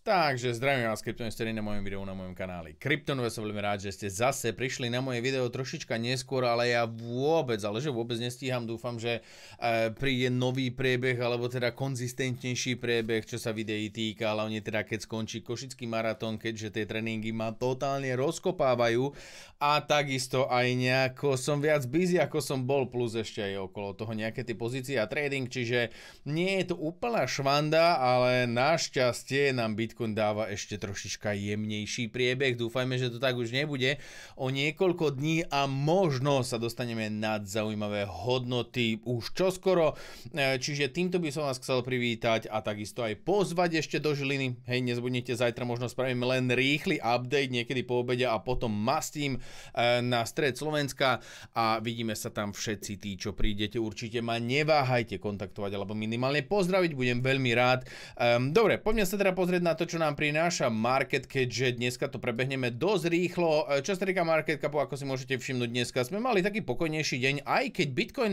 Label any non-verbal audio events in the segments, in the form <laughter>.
Takže zdravím vás kryptoinvestory na mojom videu na mojom kanáli. Kryptonové som veľmi rád, že ste zase prišli na moje video trošička neskôr, ale ja vôbec, ale že vôbec nestíham, dúfam, že e, príde nový priebeh, alebo teda konzistentnejší priebeh, čo sa videí týka, hlavne teda keď skončí košický maratón, keďže tie tréningy ma totálne rozkopávajú a takisto aj nejako som viac busy, ako som bol, plus ešte aj okolo toho nejaké tie pozície a trading, čiže nie je to úplná švanda, ale našťastie nám byť Bitcoin dáva ešte trošička jemnejší priebeh. Dúfajme, že to tak už nebude. O niekoľko dní a možno sa dostaneme nad zaujímavé hodnoty už čoskoro. E, čiže týmto by som vás chcel privítať a takisto aj pozvať ešte do Žiliny. Hej, nezbudnite, zajtra možno spravím len rýchly update niekedy po obede a potom mastím e, na stred Slovenska a vidíme sa tam všetci tí, čo prídete. Určite ma neváhajte kontaktovať alebo minimálne pozdraviť, budem veľmi rád. Ehm, dobre, poďme sa teda pozrieť na to, čo nám prináša market, keďže dneska to prebehneme dosť rýchlo. E, čo sa týka market capu, ako si môžete všimnúť dneska, sme mali taký pokojnejší deň, aj keď Bitcoin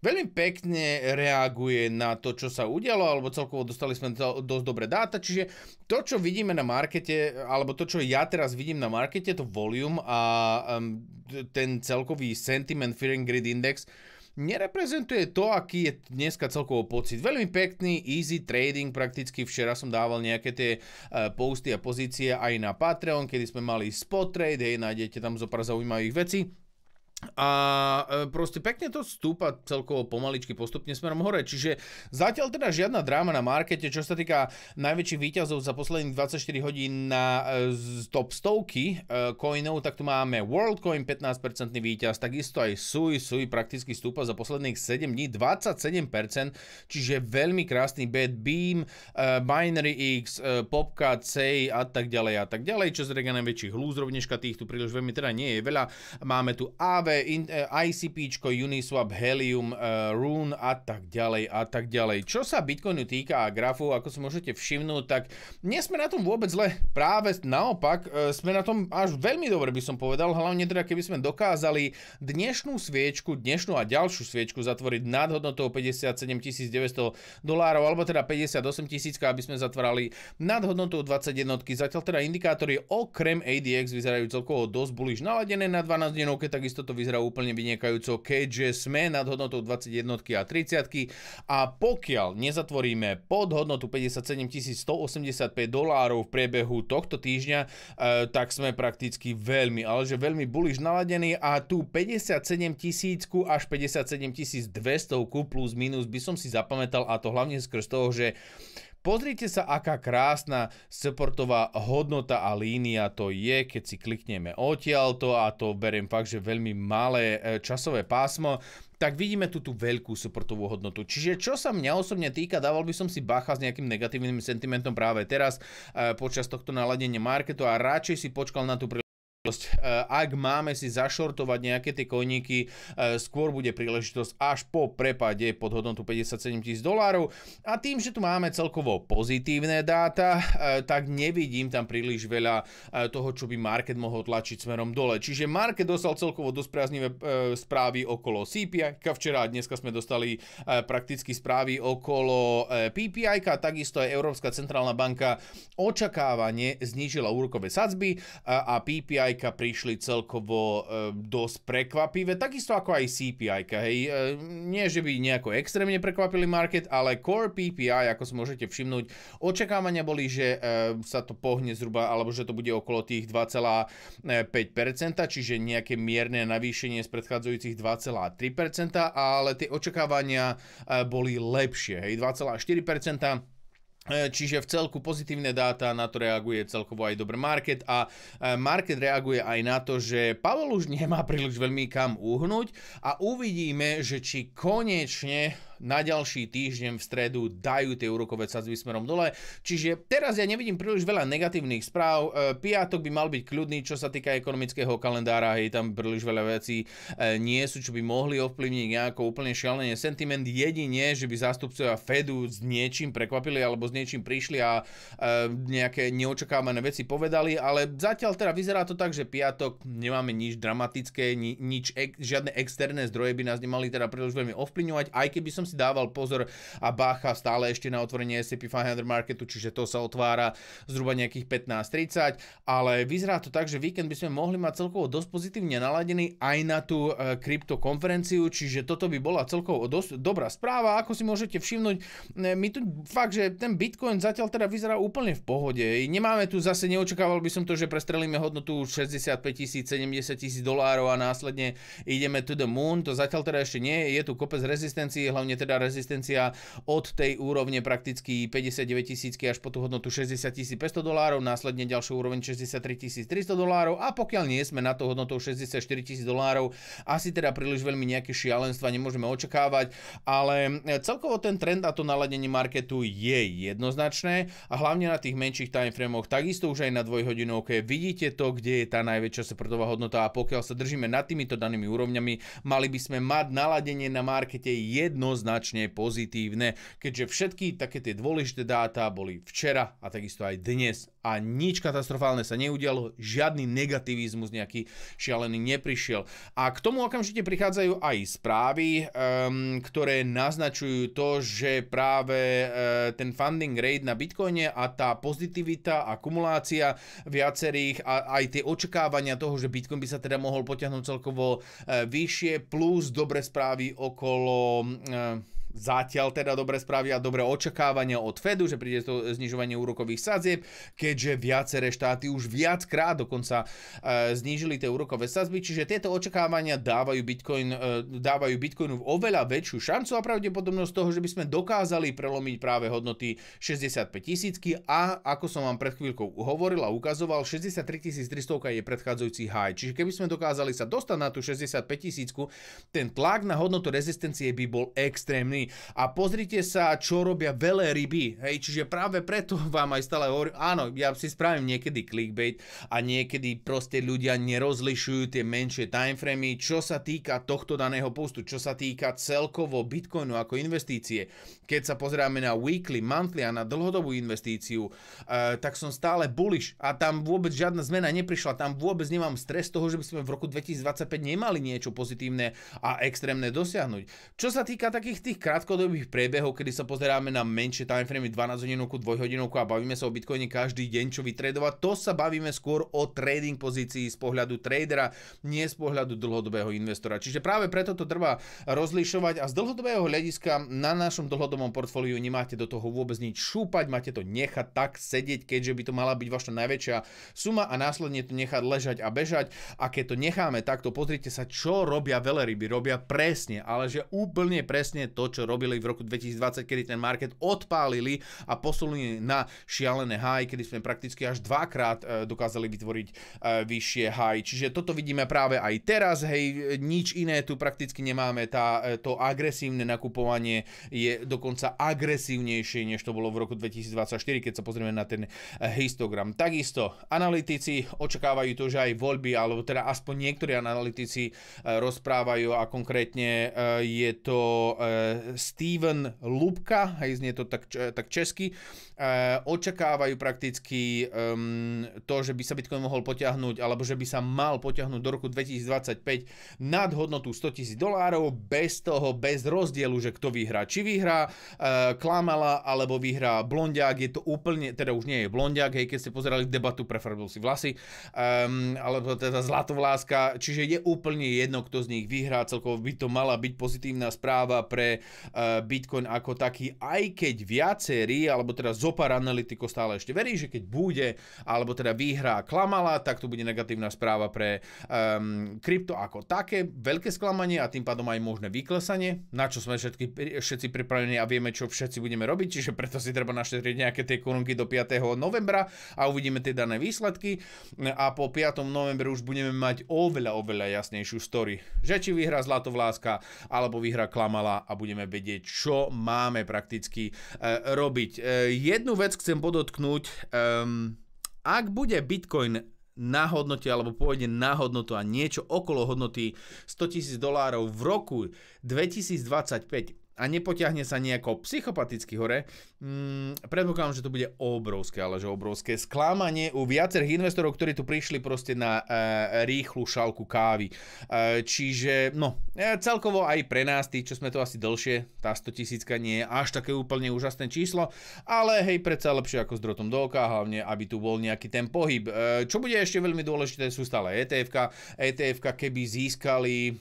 veľmi pekne reaguje na to, čo sa udialo, alebo celkovo dostali sme dosť dobré dáta, čiže to, čo vidíme na markete, alebo to, čo ja teraz vidím na markete, to volume a ten celkový sentiment Fear and Greed Index, nereprezentuje to, aký je dneska celkovo pocit. Veľmi pekný, easy trading prakticky. Včera som dával nejaké tie e, posty a pozície aj na Patreon, kedy sme mali spot trade, hej, nájdete tam zo pár zaujímavých vecí a e, proste pekne to stúpa celkovo pomaličky, postupne smerom hore. Čiže zatiaľ teda žiadna dráma na markete, čo sa týka najväčších výťazov za posledných 24 hodín na e, z top stovky e, coinov, tak tu máme WorldCoin 15% výťaz, takisto aj SUI, SUI prakticky stúpa za posledných 7 dní 27%, čiže veľmi krásny bet Beam, Binary X, Popka, C a tak ďalej a tak ďalej, čo z najväčších lúzrov dneška tých tu príliš veľmi teda nie je veľa. Máme tu AV práve ICP, Uniswap, Helium, e, Rune a tak ďalej a tak ďalej. Čo sa Bitcoinu týka a grafu, ako si môžete všimnúť, tak nie sme na tom vôbec zle. Práve naopak, e, sme na tom až veľmi dobre by som povedal, hlavne teda keby sme dokázali dnešnú sviečku, dnešnú a ďalšiu sviečku zatvoriť nad hodnotou 57 900 dolárov, alebo teda 58 tisíc, aby sme zatvorali nad hodnotou 21. Zatiaľ teda indikátory okrem ADX vyzerajú celkovo dosť buliž naladené na 12 dňovke, takisto to vyzerá úplne vynikajúco, keďže sme nad hodnotou 21 a 30 a pokiaľ nezatvoríme pod hodnotu 57 185 dolárov v priebehu tohto týždňa, e, tak sme prakticky veľmi, ale že veľmi buliš naladení a tu 57 tisícku až 57 200 plus minus by som si zapamätal a to hlavne skrz toho, že Pozrite sa, aká krásna supportová hodnota a línia to je, keď si klikneme odtiaľto a to beriem fakt, že veľmi malé e, časové pásmo, tak vidíme tu tú veľkú supportovú hodnotu. Čiže čo sa mňa osobne týka, dával by som si bacha s nejakým negatívnym sentimentom práve teraz e, počas tohto naladenia marketu a radšej si počkal na tú príležitosť príležitosť. E, ak máme si zašortovať nejaké tie koníky, e, skôr bude príležitosť až po prepade pod hodnotu 57 tisíc dolárov. A tým, že tu máme celkovo pozitívne dáta, e, tak nevidím tam príliš veľa toho, čo by market mohol tlačiť smerom dole. Čiže market dostal celkovo dosť priaznivé správy okolo CPI. Včera a dneska sme dostali prakticky správy okolo PPI, takisto aj Európska centrálna banka očakávanie znížila úrokové sadzby a PPI PPK prišli celkovo e, dosť prekvapivé, takisto ako aj CPI. -ka, hej. E, nie, že by nejako extrémne prekvapili market, ale core PPI, ako si môžete všimnúť, očakávania boli, že e, sa to pohne zhruba, alebo že to bude okolo tých 2,5%, čiže nejaké mierne navýšenie z predchádzajúcich 2,3%, ale tie očakávania e, boli lepšie, hej, 2,4%. E, čiže v celku pozitívne dáta, na to reaguje celkovo aj dobrý market a e, market reaguje aj na to, že Pavel už <laughs> nemá príliš veľmi kam uhnúť a uvidíme, že či konečne na ďalší týždeň v stredu dajú tie úrokové sadzby smerom dole. Čiže teraz ja nevidím príliš veľa negatívnych správ. E, piatok by mal byť kľudný, čo sa týka ekonomického kalendára, hej, tam príliš veľa vecí e, nie sú, čo by mohli ovplyvniť nejako úplne šialenie sentiment. Jedine, že by zástupcovia Fedu s niečím prekvapili alebo s niečím prišli a e, nejaké neočakávané veci povedali, ale zatiaľ teda vyzerá to tak, že piatok nemáme nič dramatické, ni, nič, žiadne externé zdroje by nás nemali teda príliš veľmi ovplyvňovať, aj keby som si dával pozor a bacha stále ešte na otvorenie S&P 500 marketu, čiže to sa otvára zhruba nejakých 15.30, ale vyzerá to tak, že víkend by sme mohli mať celkovo dosť pozitívne naladený aj na tú e, kryptokonferenciu, čiže toto by bola celkovo dosť dobrá správa, ako si môžete všimnúť, e, my tu fakt, že ten Bitcoin zatiaľ teda vyzerá úplne v pohode, nemáme tu zase, neočakával by som to, že prestrelíme hodnotu 65 tisíc, 70 tisíc dolárov a následne ideme to the moon, to zatiaľ teda ešte nie, je tu kopec rezistencií, hlavne teda rezistencia od tej úrovne prakticky 59 tisícky až po tú hodnotu 60 500 dolárov, následne ďalšiu úroveň 63 300 dolárov a pokiaľ nie sme na to hodnotu 64 tisíc dolárov, asi teda príliš veľmi nejaké šialenstva nemôžeme očakávať, ale e, celkovo ten trend a to naladenie marketu je jednoznačné a hlavne na tých menších timeframoch, takisto už aj na dvojhodinovke vidíte to, kde je tá najväčšia sepredová hodnota a pokiaľ sa držíme nad týmito danými úrovňami, mali by sme mať naladenie na markete jednoznačné jednoznačne pozitívne, keďže všetky také tie dôležité dáta boli včera a takisto aj dnes a nič katastrofálne sa neudialo, žiadny negativizmus nejaký šialený neprišiel. A k tomu okamžite prichádzajú aj správy, um, ktoré naznačujú to, že práve uh, ten funding rate na Bitcoine a tá pozitivita a kumulácia viacerých a aj tie očakávania toho, že Bitcoin by sa teda mohol potiahnuť celkovo uh, vyššie, plus dobre správy okolo uh, zatiaľ teda dobre správy a dobré očakávania od Fedu, že príde to znižovanie úrokových sadzieb, keďže viaceré štáty už viackrát dokonca e, znížili tie úrokové sadzby, čiže tieto očakávania dávajú, Bitcoin, e, dávajú Bitcoinu oveľa väčšiu šancu a pravdepodobnosť toho, že by sme dokázali prelomiť práve hodnoty 65 tisícky a ako som vám pred chvíľkou hovoril a ukazoval, 63 300 je predchádzajúci high, čiže keby sme dokázali sa dostať na tú 65 tisícku, ten tlak na hodnotu rezistencie by bol extrémny. A pozrite sa, čo robia veľa ryby. Hej, čiže práve preto <laughs> vám aj stále hovorím, áno, ja si spravím niekedy clickbait a niekedy proste ľudia nerozlišujú tie menšie timeframy, čo sa týka tohto daného postu, čo sa týka celkovo Bitcoinu ako investície. Keď sa pozeráme na weekly, monthly a na dlhodobú investíciu, e, tak som stále bullish a tam vôbec žiadna zmena neprišla, tam vôbec nemám stres toho, že by sme v roku 2025 nemali niečo pozitívne a extrémne dosiahnuť. Čo sa týka takých tých krát krátkodobých priebehov, kedy sa pozeráme na menšie timeframy 12 hodinovku, 2 hodinovku a bavíme sa o Bitcoine každý deň, čo vytredovať, to sa bavíme skôr o trading pozícii z pohľadu tradera, nie z pohľadu dlhodobého investora. Čiže práve preto to treba rozlišovať a z dlhodobého hľadiska na našom dlhodobom portfóliu nemáte do toho vôbec nič šúpať, máte to nechať tak sedieť, keďže by to mala byť vaša najväčšia suma a následne to nechať ležať a bežať. A keď to necháme takto, pozrite sa, čo robia ryby. Robia presne, ale že úplne presne to, čo robili v roku 2020, kedy ten market odpálili a posunuli na šialené high, kedy sme prakticky až dvakrát e, dokázali vytvoriť e, vyššie high. Čiže toto vidíme práve aj teraz, hej, nič iné tu prakticky nemáme, tá, e, to agresívne nakupovanie je dokonca agresívnejšie, než to bolo v roku 2024, keď sa pozrieme na ten histogram. Takisto analytici očakávajú to, že aj voľby, alebo teda aspoň niektorí analytici rozprávajú a konkrétne je to Steven Lubka, hej, znie to tak, tak česky, e, očakávajú prakticky to, že by sa Bitcoin mohol potiahnuť, alebo že by sa mal potiahnuť do roku 2025 nad hodnotu 100 000 dolárov, bez toho, bez rozdielu, že kto vyhrá. Či vyhrá e, Klamala, alebo vyhrá Blondiak, je to úplne, teda už nie je Blondiak, hej, keď ste pozerali debatu, preferoval si vlasy, um, alebo teda Zlatovláska, čiže je úplne jedno, kto z nich vyhrá, celkovo by to mala byť pozitívna správa pre Eh, Bitcoin ako taký, aj keď viacerí, alebo teda zopar analytiko stále ešte verí, že keď bude, alebo teda výhra klamala, tak to bude negatívna správa pre um, krypto ako také, veľké sklamanie a tým pádom aj možné vyklesanie, na čo sme všetky, všetci pripravení a vieme, čo všetci budeme robiť, čiže preto si treba našetriť nejaké tie korunky do 5. novembra a uvidíme tie dané výsledky a po 5. novembru už budeme mať oveľa, oveľa jasnejšiu story, že či vyhra Zlatovláska alebo vyhra Klamala a budeme vedieť, čo máme prakticky e, robiť. E, jednu vec chcem podotknúť. Ak bude Bitcoin na hodnote alebo pôjde na hodnotu a niečo okolo hodnoty 100 000 dolárov v roku 2025 a nepotiahne sa nejako psychopaticky hore, mm, predpokladám, že to bude obrovské, ale že obrovské sklamanie u viacerých investorov, ktorí tu prišli proste na e, rýchlu šálku kávy. E, čiže, no, e, celkovo aj pre nás, tí, čo sme to asi dlhšie, tá 100 tisícka nie je až také úplne úžasné číslo, ale hej, predsa lepšie ako s drotom do oka, hlavne, aby tu bol nejaký ten pohyb. E, čo bude ešte veľmi dôležité, sú stále etf -ka. etf -ka, keby získali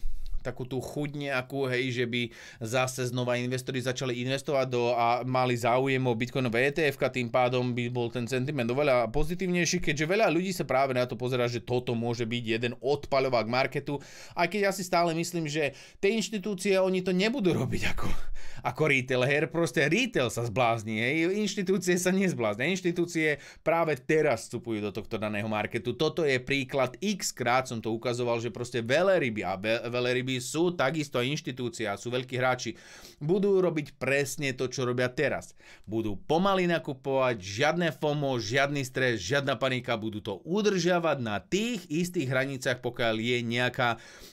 takú tú chuť nejakú, hej, že by zase znova investori začali investovať do a mali záujem o bitcoinové etf tým pádom by bol ten sentiment oveľa pozitívnejší, keďže veľa ľudí sa práve na to pozera, že toto môže byť jeden odpaľovák marketu, aj keď ja si stále myslím, že tie inštitúcie, oni to nebudú robiť ako, ako retail her, proste retail sa zblázni, hej, inštitúcie sa nezblázne. inštitúcie práve teraz vstupujú do tohto daného marketu. Toto je príklad, x krát som to ukazoval, že proste veľa ryby a veľa ryby sú takisto inštitúcia, sú veľkí hráči, budú robiť presne to, čo robia teraz. Budú pomaly nakupovať, žiadne FOMO, žiadny stres, žiadna panika, budú to udržiavať na tých istých hranicách, pokiaľ je nejaká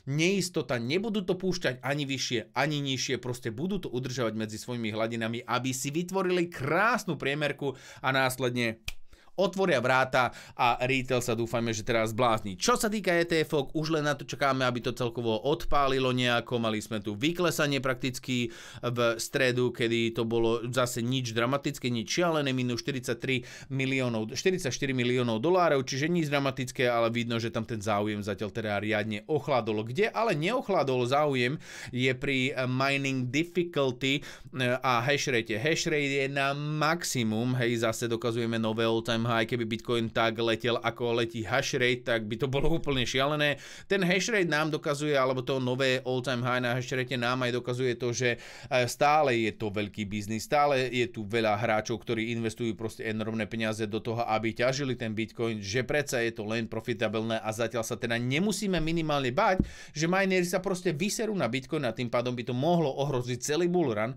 neistota. Nebudú to púšťať ani vyššie, ani nižšie, proste budú to udržiavať medzi svojimi hladinami, aby si vytvorili krásnu priemerku a následne otvoria vráta a retail sa dúfajme, že teraz blázni. Čo sa týka etf už len na to čakáme, aby to celkovo odpálilo nejako. Mali sme tu vyklesanie prakticky v stredu, kedy to bolo zase nič dramatické, nič šialené, minus 43 miliónov, 44 miliónov dolárov, čiže nič dramatické, ale vidno, že tam ten záujem zatiaľ teda riadne ochladol. Kde ale neochladol záujem je pri eh, mining difficulty eh, a Hash rate je na maximum, hej, zase dokazujeme nové all-time LMH, aj keby Bitcoin tak letel, ako letí hash rate, tak by to bolo úplne šialené. Ten hash rate nám dokazuje, alebo to nové all-time high na hash rate nám aj dokazuje to, že e, stále je to veľký biznis, stále je tu veľa hráčov, ktorí investujú proste enormné peniaze do toho, aby ťažili ten Bitcoin, že predsa je to len profitabilné a zatiaľ sa teda nemusíme minimálne bať, že minery sa proste vyserú na Bitcoin a tým pádom by to mohlo ohroziť celý bullrun,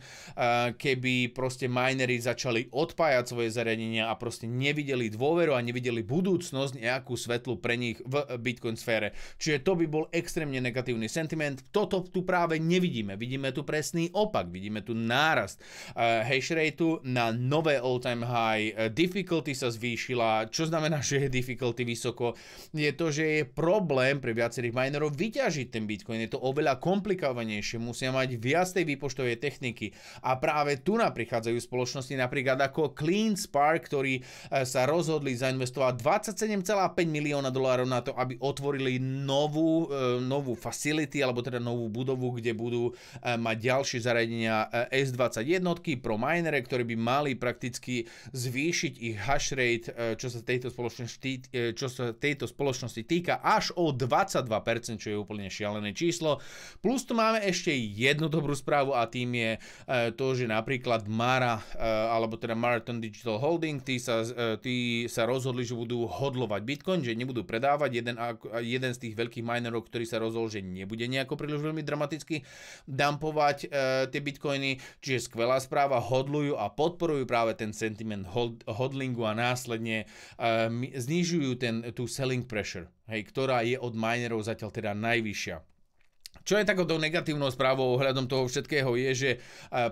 keby proste minery začali odpájať svoje zariadenia a proste nevideli nevideli dôveru a nevideli budúcnosť nejakú svetlu pre nich v Bitcoin sfére. Čiže to by bol extrémne negatívny sentiment. Toto tu práve nevidíme. Vidíme tu presný opak. Vidíme tu nárast uh, hash rateu na nové all-time high. Eh, difficulty sa zvýšila, čo znamená, <laughs> že je difficulty vysoko. Je to, že je problém pre viacerých minerov vyťažiť ten Bitcoin. Je to oveľa komplikovanejšie. Musia mať viac tej výpočtovej techniky. A práve tu prichádzajú spoločnosti napríklad ako Clean Spark, ktorý eh, sa rozhodli zainvestovať 27,5 milióna dolárov na to, aby otvorili novú, e, novú facility, alebo teda novú budovu, kde budú e, mať ďalšie zariadenia e, S21 pro minere, ktoré by mali prakticky zvýšiť ich hash rate, čo sa tejto spoločnosti, čo sa tejto spoločnosti týka, až o 22%, čo je úplne šialené číslo. Plus tu máme ešte jednu dobrú správu a tým je to, že napríklad Mara, alebo teda Marathon Digital Holding, tí, sa, tí sa rozhodli, že budú hodlovať Bitcoin, že nebudú predávať. Jeden, jeden z tých veľkých minerov, ktorý sa rozhodol, že nebude nejako príliš veľmi dramaticky dumpovať e, tie Bitcoiny. Čiže skvelá správa, hodlujú a podporujú práve ten sentiment hod, hodlingu a následne e, znižujú ten, tú selling pressure, hej, ktorá je od minerov zatiaľ teda najvyššia. Čo je takouto negatívnou správou ohľadom toho všetkého je, že e,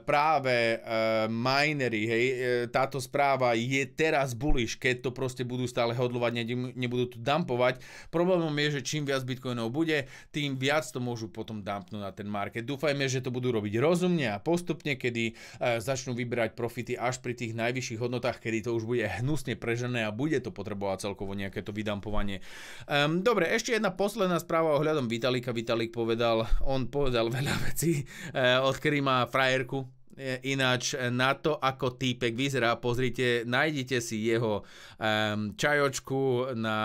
práve e, minery, hej, e, táto správa je teraz bullish, keď to proste budú stále hodlovať, nebudú tu dumpovať. Problémom je, že čím viac bitcoinov bude, tým viac to môžu potom dumpnúť na ten market. Dúfajme, že to budú robiť rozumne a postupne, kedy začnú vyberať profity až pri tých najvyšších hodnotách, kedy to už bude hnusne prežené a bude to potrebovať celkovo nejaké to vydampovanie. Ehm, dobre, ešte jedna posledná správa ohľadom Vitalika. Vitalik povedal, povedal, on povedal veľa <laughs> vecí, eh, odkedy má frajerku, eh, ináč eh, na to, ako týpek vyzerá, pozrite, nájdite si jeho um, čajočku na,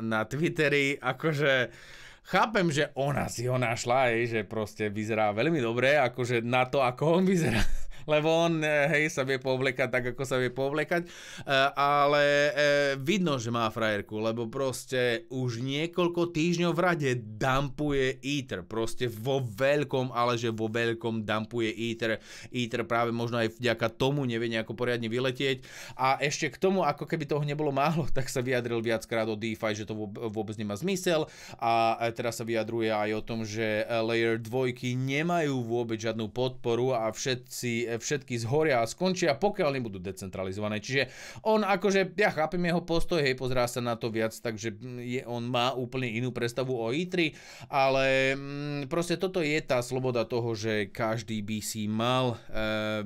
na Twitteri, akože chápem, že ona si ho našla, aj, že proste vyzerá veľmi dobre, akože na to, ako on vyzerá. <laughs> lebo on, e, hej, sa vie povlekať tak, ako sa vie povlekať, e, ale e, vidno, že má frajerku, lebo proste už niekoľko týždňov v rade dampuje Eater, proste vo veľkom, ale že vo veľkom dumpuje Eater, Eater práve možno aj vďaka tomu nevie nejako poriadne vyletieť a ešte k tomu, ako keby toho nebolo málo, <laughs> tak sa vyjadril viackrát o DeFi, že to vôbec nemá zmysel a teraz sa vyjadruje aj o tom, že Layer 2 nemajú vôbec žiadnu podporu a všetci všetky zhoria a skončia, pokiaľ nebudú decentralizované. Čiže on akože, ja chápem jeho postoj, hej, pozrá sa na to viac, takže mm, je, on má úplne inú predstavu o i3, ale mm, proste toto je tá sloboda toho, že každý by si mal e,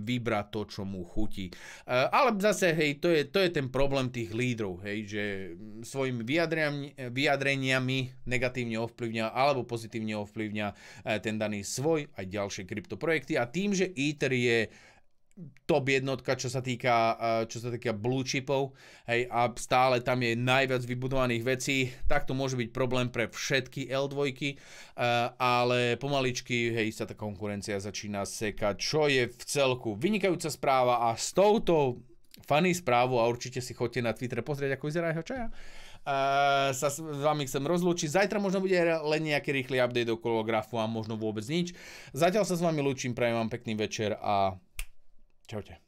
vybrať to, čo mu chutí. E, ale zase, hej, to je, to je ten problém tých lídrov, hej, že mm, svojimi vyjadreniami, vyjadreniami negatívne ovplyvňa alebo pozitívne ovplyvňa e, ten daný svoj aj ďalšie kryptoprojekty a tým, že Ether je top jednotka, čo sa týka, eh, čo sa týka blue chipov, hej, a stále tam je najviac vybudovaných vecí, tak to môže byť problém pre všetky L2, eh, ale pomaličky, hej, sa tá konkurencia začína sekať, čo je v celku vynikajúca správa a s touto funny správu a určite si chodte na Twitter pozrieť, ako vyzerá jeho čaja. Uh, sa s vami chcem rozlúčiť. Zajtra možno bude len nejaký rýchly update okolo grafu a možno vôbec nič. Zatiaľ sa s vami lúčim, prajem vám pekný večer a Chao, chao.